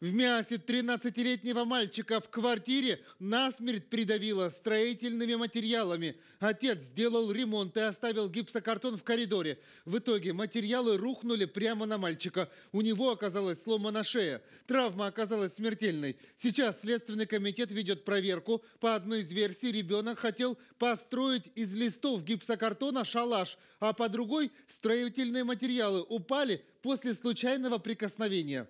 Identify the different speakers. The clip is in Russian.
Speaker 1: В мясе 13-летнего мальчика в квартире насмерть придавило строительными материалами. Отец сделал ремонт и оставил гипсокартон в коридоре. В итоге материалы рухнули прямо на мальчика. У него оказалась сломана шея. Травма оказалась смертельной. Сейчас Следственный комитет ведет проверку. По одной из версий ребенок хотел построить из листов гипсокартона шалаш, а по другой строительные материалы упали после случайного прикосновения.